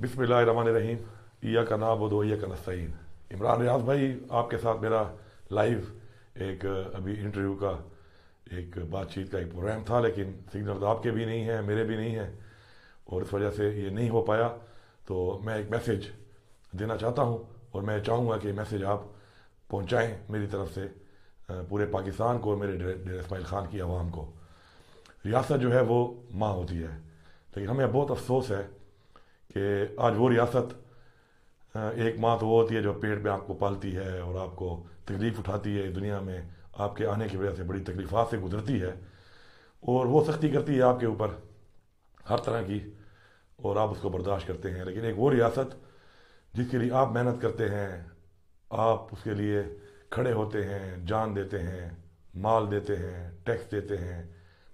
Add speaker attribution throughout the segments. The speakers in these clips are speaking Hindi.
Speaker 1: बिसमीम या का नाब दो या का नस्तीन इमरान रियाज भाई आपके साथ मेरा लाइव एक अभी इंटरव्यू का एक बातचीत का एक प्रोग्राम था लेकिन सिग्नल तो आपके भी नहीं हैं मेरे भी नहीं हैं और इस वजह से ये नहीं हो पाया तो मैं एक मैसेज देना चाहता हूँ और मैं चाहूँगा कि मैसेज आप पहुँचाएँ मेरी तरफ से पूरे पाकिस्तान को और मेरे डेर इसमाइल ख़ान की आवाम को रियासत जो है वो माँ होती है लेकिन हमें बहुत अफसोस है कि आज वो रियासत एक माँ तो वो होती है जो पेट में आपको पालती है और आपको तकलीफ़ उठाती है दुनिया में आपके आने की वजह से बड़ी तकलीफात से गुजरती है और वो सख्ती करती है आपके ऊपर हर तरह की और आप उसको बर्दाश्त करते हैं लेकिन एक वो रियासत जिसके लिए आप मेहनत करते हैं आप उसके लिए खड़े होते हैं जान देते हैं माल देते हैं टैक्स देते हैं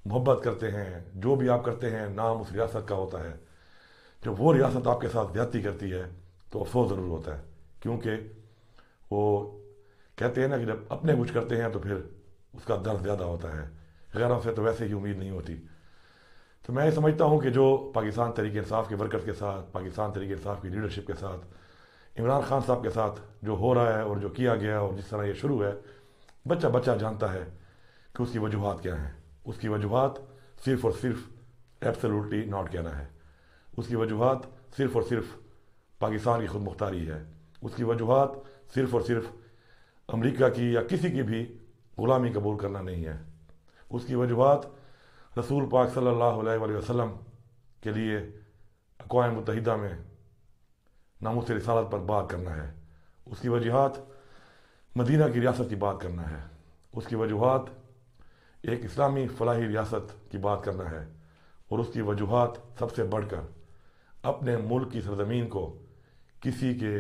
Speaker 1: मोहब्बत करते हैं जो भी आप करते हैं नाम उस रियासत का होता है जब वो रियासत आपके साथ ज्यादा करती है तो अफसोस ज़रूर होता है क्योंकि वो कहते हैं ना कि जब अपने कुछ करते हैं तो फिर उसका दर्द ज़्यादा होता है गैरों से तो वैसे ही उम्मीद नहीं होती तो मैं ये समझता हूँ कि जो पाकिस्तान तरीके इंसाफ के वर्कर्स के साथ पाकिस्तान तरीके इंसाफ की लीडरशिप के साथ इमरान खान साहब के साथ जो हो रहा है और जो किया गया और जिस तरह ये शुरू है बच्चा बच्चा जानता है कि उसकी वजूहत क्या हैं उसकी वजूहत सिर्फ और सिर्फ एब्सोल्युटली नॉट कहना है उसकी वजूहत सिर्फ़ और सिर्फ पाकिस्तान की खुद मुख्तारी है उसकी वजूहत सिर्फ़ और सिर्फ अमेरिका की या किसी की भी ग़ुलामी कबूल करना नहीं है उसकी वजूहत रसूल पाक सल्लल्लाहु अलैहि वसल्लम के लिए अकवा मुतहदा में नामों से रिसालत पर बात करना है उसकी वजूहत मदीना की रियासत की बात करना है उसकी वजूहत एक इस्लामी फलाही रियासत की बात करना है और उसकी वजूहत सबसे बढ़कर अपने मुल्क की सरजमीन को किसी के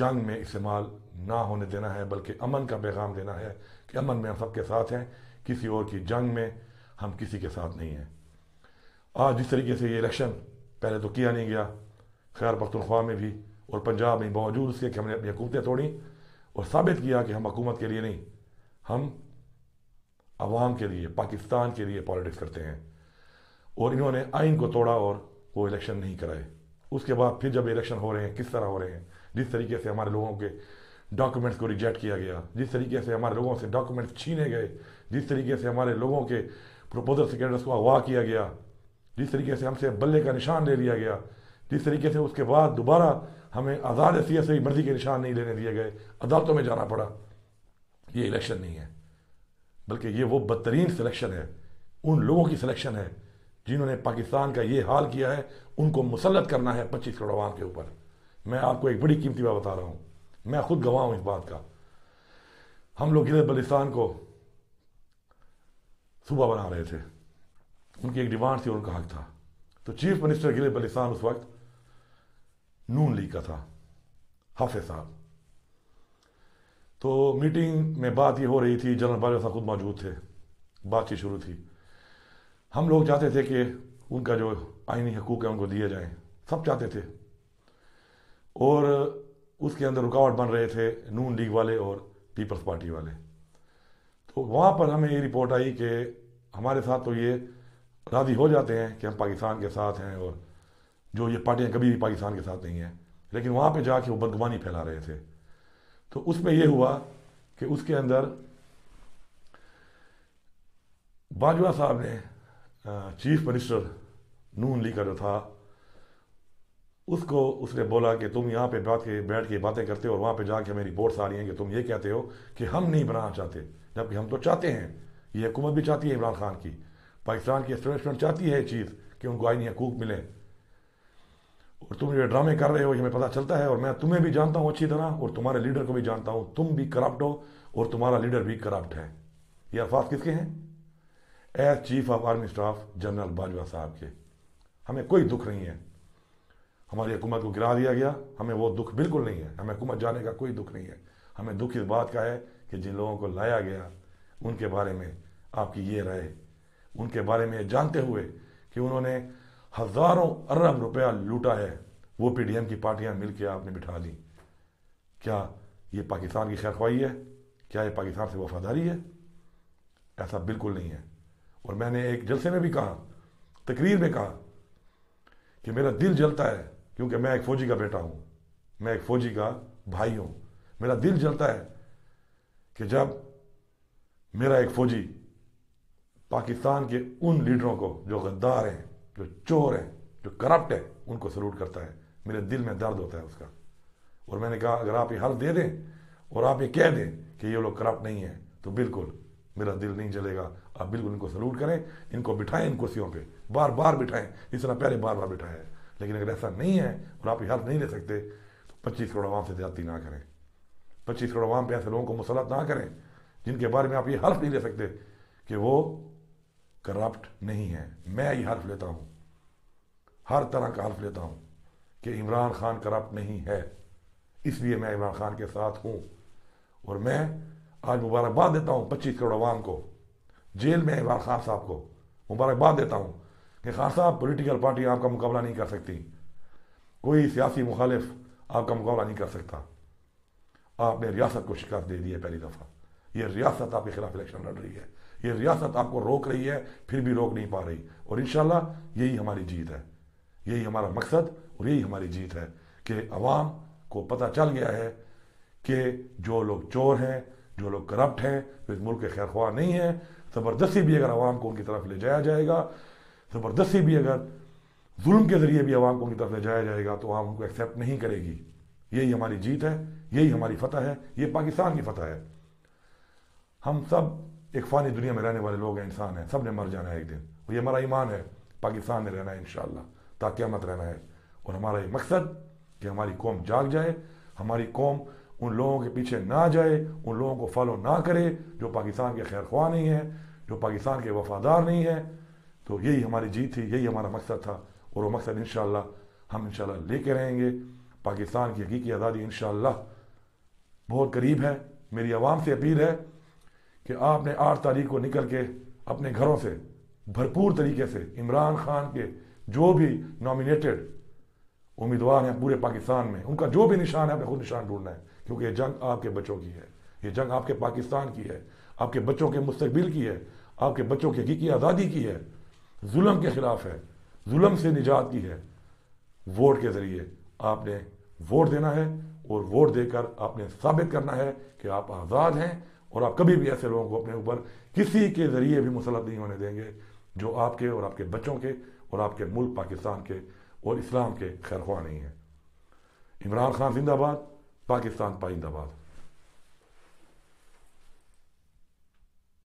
Speaker 1: जंग में इस्तेमाल ना होने देना है बल्कि अमन का पैगाम देना है कि अमन में हम सबके साथ हैं किसी और की जंग में हम किसी के साथ नहीं हैं आज जिस तरीके से ये इलेक्शन पहले तो किया नहीं गया खैर पख्तनख्वा में भी और पंजाब में बावजूद उसके कि हमने अपनी हकूमतें तोड़ी और साबित किया कि हम हकूमत के लिए नहीं हम आवाम के लिए पाकिस्तान के लिए पॉलिटिक्स करते हैं और इन्होंने आइन को तोड़ा और वो इलेक्शन नहीं कराए उसके बाद फिर जब इलेक्शन हो रहे हैं किस तरह हो रहे हैं जिस तरीके से हमारे लोगों के डॉक्यूमेंट्स को रिजेक्ट किया गया जिस तरीके से हमारे लोगों से डॉक्यूमेंट्स छीने गए जिस तरीके से हमारे लोगों के प्रपोजल सेक्रेटर्स को अगवा किया गया जिस तरीके से हमसे बल्ले का निशान ले लिया गया जिस तरीके से उसके बाद दोबारा हमें आज़ाद ऐसी ऐसे मर्जी के निशान नहीं लेने दिए गए अदालतों में जाना पड़ा ये इलेक्शन नहीं है बल्कि ये वो बदतरीन सिलेक्शन है उन लोगों की सिलेक्शन है जिन्होंने पाकिस्तान का ये हाल किया है उनको मुसलत करना है पच्चीस करोड़ आवाम के ऊपर मैं आपको एक बड़ी कीमती बात बता रहा हूँ मैं खुद गवाह हूँ इस बात का हम लोग गिर बलिस्तान को सूबा बना रहे थे उनकी एक डिमांड थी और उनका हक था तो चीफ मिनिस्टर गिर बलिस्तान उस वक्त नून लीग का था हाफे साहब तो मीटिंग में बात ये हो रही थी जनरल बाजवा साहब खुद मौजूद थे बातचीत शुरू थी हम लोग चाहते थे कि उनका जो आइनी हकूक है उनको दिए जाएं सब चाहते थे और उसके अंदर रुकावट बन रहे थे नून लीग वाले और पीपल्स पार्टी वाले तो वहाँ पर हमें ये रिपोर्ट आई कि हमारे साथ तो ये राज़ी हो जाते हैं कि हम पाकिस्तान के साथ हैं और जो ये पार्टियाँ कभी भी पाकिस्तान के साथ नहीं हैं लेकिन वहाँ पे जाके वो बदगुमानी फैला रहे थे तो उसमें यह हुआ कि उसके अंदर बाजवा साहब ने चीफ मिनिस्टर नून ली का जो था उसको उसने बोला कि तुम यहाँ पे बात के बैठ के बातें करते हो और वहाँ पे जाके हमें रिपोर्ट्स आ रही हैं कि तुम ये कहते हो कि हम नहीं बनाना चाहते जबकि हम तो चाहते हैं ये हुकूमत भी चाहती है इमरान खान की पाकिस्तान की एस्टेब्लिशमेंट चाहती है ये चीज़ कि उनको आइनी हकूक मिले और तुम ये ड्रामे कर रहे हो ये हमें पता चलता है और मैं तुम्हें भी जानता हूँ अच्छी तरह और तुम्हारे लीडर को भी जानता हूँ तुम भी करप्ट हो और तुम्हारा लीडर भी करप्ट है ये अल्फाज किसके हैं as chief of army staff general Bajwa साहब के हमें कोई दुख नहीं है हमारी हुकूमत को गिरा दिया गया हमें वो दुख बिल्कुल नहीं है हमें हुकूमत जाने का कोई दुख नहीं है हमें दुख इस बात का है कि जिन लोगों को लाया गया उनके बारे में आपकी ये राय उनके बारे में जानते हुए कि उन्होंने हज़ारों अरब रुपया लूटा है वो पीडीएम की पार्टियां मिलकर आपने बिठा दी क्या ये पाकिस्तान की खैर है क्या ये पाकिस्तान से वफादारी है ऐसा बिल्कुल नहीं है और मैंने एक जलसे में भी कहा तकरीर में कहा कि मेरा दिल जलता है क्योंकि मैं एक फौजी का बेटा हूं मैं एक फौजी का भाई हूँ मेरा दिल जलता है कि जब मेरा एक फौजी पाकिस्तान के उन लीडरों को जो गद्दार हैं जो चोर हैं जो करप्ट है उनको सलूट करता है मेरे दिल में दर्द होता है उसका और मैंने कहा अगर आप ये हल दे दें और आप ये कह दें कि ये लोग करप्ट नहीं है तो बिल्कुल मेरा दिल नहीं जलेगा आप बिल्कुल इनको सलूट करें इनको बिठाएं इन कुर्सियों पे बार बार बिठाएं इस तरह पहले बार बार बिठाए लेकिन अगर ऐसा नहीं है और आप ये नहीं ले सकते तो पच्चीस करोड़ आवाम से ज़्यादा ना करें पच्चीस करोड़ आवाम पे ऐसे लोगों को मुसलत ना करें जिनके बारे में आप ये हल्फ नहीं ले सकते कि वो करप्ट नहीं है मैं ये हल्फ लेता हूँ हर तरह का हल्फ लेता हूँ कि इमरान खान करप्ट नहीं है इसलिए मैं इमरान खान के साथ हूँ और मैं आज मुबारकबाद देता हूँ पच्चीस करोड़ अवाम को जेल में इमरान खान साहब को मुबारकबाद देता हूँ कि खान साहब पोलिटिकल पार्टी आपका मुकाबला नहीं कर सकती कोई सियासी मुखालिफ आपका मुकाबला नहीं कर सकता आपने रियासत को शिकस्त दे दी है पहली दफ़ा ये रियासत आपके खिलाफ इलेक्शन लड़ रही है ये रियासत आपको रोक रही है फिर भी रोक नहीं पा रही और इन यही हमारी जीत है यही हमारा मकसद और यही हमारी जीत है कि आवाम को पता चल गया है कि जो लोग चोर हैं जो लोग करप्ट हैं जो इस मुल्क के खैर ख्वाह नहीं है ज़बरदस्ती भी अगर आवाम को उनकी तरफ ले जाया जाएगा ज़बरदस्ती भी अगर जुल्म के ज़रिए भी आवाम को उनकी तरफ ले जाया जाएगा तो आवाम उनको एक्सेप्ट नहीं करेगी यही हमारी जीत है यही हमारी फतह है ये पाकिस्तान की फतह है हम सब एक फ़ानी दुनिया में रहने वाले लोग हैं इंसान हैं सब ने मर जाना है एक दिन और ये हमारा ईमान है पाकिस्तान में रहना है इन ताकि मत रहना है और हमारा ये मकसद कि हमारी कौम जाग जाए हमारी कौम उन लोगों के पीछे ना जाए उन लोगों को फॉलो ना करे जो पाकिस्तान के खैर ख्वाह नहीं है जो पाकिस्तान के वफादार नहीं है तो यही हमारी जीत थी यही हमारा मकसद था और वो मकसद इन हम इन लेके रहेंगे पाकिस्तान की हकीकी आज़ादी इन बहुत करीब है मेरी आवाम से अपील है कि आपने आठ तारीख को निकल के अपने घरों से भरपूर तरीके से इमरान खान के जो भी नॉमिनेटेड उम्मीदवार हैं पूरे पाकिस्तान में उनका जो भी निशान है अपने खुद निशान ढूंढना है क्योंकि ये जंग आपके बच्चों की है ये जंग आपके पाकिस्तान की है आपके बच्चों के मुस्तबिल की है आपके बच्चों के की, की आज़ादी की है जुल्म के ख़िलाफ़ है जुल्म से निजात की है वोट के ज़रिए आपने वोट देना है और वोट देकर आपने साबित करना है कि आप आज़ाद हैं और आप कभी भी ऐसे लोगों को अपने ऊपर किसी के ज़रिए भी मुसलत नहीं होने देंगे जो आपके और आपके बच्चों के और आपके मुल्क पाकिस्तान के और इस्लाम के खैरख्वा नहीं है इमरान खान जिंदाबाद Pakistan payında var.